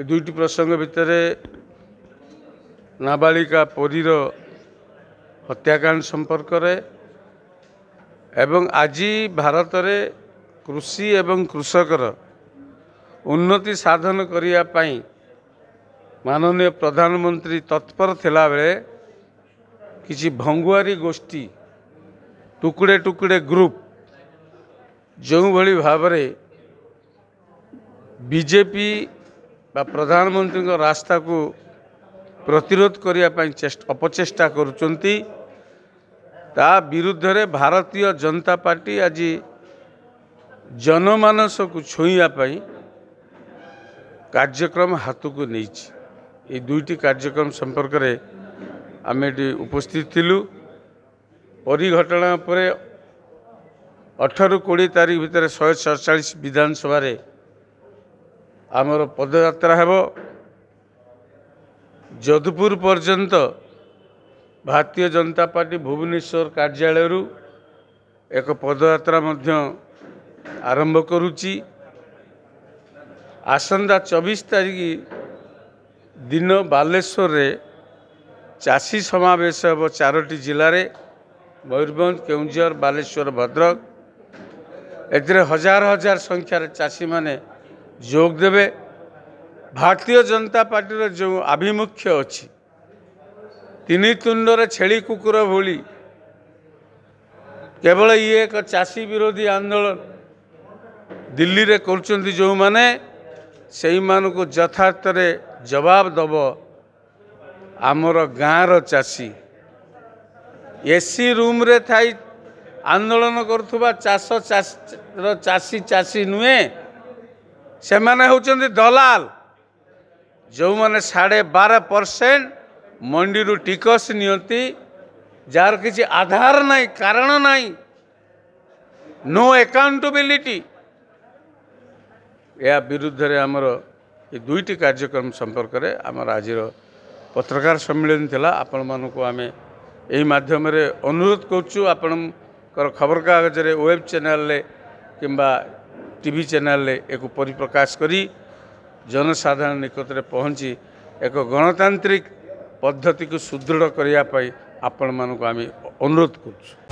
ଏ ଦୁଇଟି ପ୍ରସଙ୍ଗ ଭିତରେ ନାବାଳିକା ପୁରୀର ହତ୍ୟାକାଣ୍ଡ ସମ୍ପର୍କରେ ଏବଂ ଆଜି ଭାରତରେ କୃଷି ଏବଂ କୃଷକର ଉନ୍ନତି ସାଧନ କରିବା ପାଇଁ ମାନନୀୟ ପ୍ରଧାନମନ୍ତ୍ରୀ ତତ୍ପର ଥିଲାବେଳେ କିଛି ଭଙ୍ଗୁଆରୀ ଗୋଷ୍ଠୀ ଟୁକୁଡ଼େ ଟୁକୁଡ଼େ ଗ୍ରୁପ୍ ଯେଉଁଭଳି ଭାବରେ ବିଜେପି ବା ପ୍ରଧାନମନ୍ତ୍ରୀଙ୍କ ରାସ୍ତାକୁ ପ୍ରତିରୋଧ କରିବା ପାଇଁ ଅପଚେଷ୍ଟା କରୁଛନ୍ତି ତା ବିରୁଦ୍ଧରେ ଭାରତୀୟ ଜନତା ପାର୍ଟି ଆଜି ଜନମାନସକୁ ଛୁଇଁବା ପାଇଁ କାର୍ଯ୍ୟକ୍ରମ ହାତକୁ ନେଇଛି ଏଇ ଦୁଇଟି କାର୍ଯ୍ୟକ୍ରମ ସମ୍ପର୍କରେ ଆମେ ଏଠି ଉପସ୍ଥିତ ଥିଲୁ ପରିଘଟଣା ପରେ ଅଠର କୋଡ଼ିଏ ତାରିଖ ଭିତରେ ଶହେ ସତଚାଳିଶ ବିଧାନସଭାରେ ଆମର ପଦଯାତ୍ରା ହେବ ଯୋଧପୁର ପର୍ଯ୍ୟନ୍ତ ଭାରତୀୟ ଜନତା ପାର୍ଟି ଭୁବନେଶ୍ୱର କାର୍ଯ୍ୟାଳୟରୁ ଏକ ପଦଯାତ୍ରା ମଧ୍ୟ ଆରମ୍ଭ କରୁଛି ଆସନ୍ତା ଚବିଶ ତାରିଖ ଦିନ ବାଲେଶ୍ୱରରେ ଚାଷୀ ସମାବେଶ ହେବ ଚାରୋଟି ଜିଲ୍ଲାରେ ମୟୂରଭଞ୍ଜ କେଉଁଝର ବାଲେଶ୍ୱର ଭଦ୍ରକ ଏଥିରେ ହଜାର ହଜାର ସଂଖ୍ୟାରେ ଚାଷୀମାନେ যোগ দেবে ଭାରତୀୟ ଜନତା ପାର୍ଟିର ଯେଉଁ ଆଭିମୁଖ୍ୟ ଅଛି ତିନି ତୁଣ୍ଡର ଛେଳି କୁକୁର ଭଳି କେବଳ ଇଏ ଏକ ଚାଷୀ ବିରୋଧୀ ଆନ୍ଦୋଳନ ଦିଲ୍ଲୀରେ କରୁଛନ୍ତି ଯେଉଁମାନେ ସେଇମାନଙ୍କୁ ଯଥାର୍ଥରେ ଜବାବ ଦେବ ଆମର ଗାଁର ଚାଷୀ ଏସି ରୁମ୍ରେ ଥାଇ ଆନ୍ଦୋଳନ କରୁଥିବା ଚାଷ ଚାଷୀର ଚାଷୀ ଚାଷୀ ନୁହେଁ ସେମାନେ ହେଉଛନ୍ତି ଦଲାଲ ଯେଉଁମାନେ ସାଢ଼େ ବାର ପରସେଣ୍ଟ ମଣ୍ଡିରୁ ଟିକସ ନିଅନ୍ତି ଯାହାର କିଛି ଆଧାର ନାହିଁ କାରଣ ନାହିଁ ନୋ ଏକାଉଣ୍ଟେବିଲିଟି ଏହା ବିରୁଦ୍ଧରେ ଆମର ଏ ଦୁଇଟି କାର୍ଯ୍ୟକ୍ରମ ସମ୍ପର୍କରେ ଆମର ଆଜିର ପତ୍ରକାର ସମ୍ମିଳନୀ ଥିଲା ଆପଣମାନଙ୍କୁ ଆମେ ଏହି ମାଧ୍ୟମରେ ଅନୁରୋଧ କରୁଛୁ ଆପଣଙ୍କର ଖବରକାଗଜରେ ୱେବ୍ ଚ୍ୟାନେଲ୍ରେ କିମ୍ବା ଟିଭି ଚ୍ୟାନେଲରେ ଏକୁ ପରିପ୍ରକାଶ କରି ଜନସାଧାରଣ ନିକଟରେ ପହଞ୍ଚି ଏକ ଗଣତାନ୍ତ୍ରିକ ପଦ୍ଧତିକୁ ସୁଦୃଢ଼ କରିବା ପାଇଁ ଆପଣମାନଙ୍କୁ ଆମେ ଅନୁରୋଧ କରୁଛୁ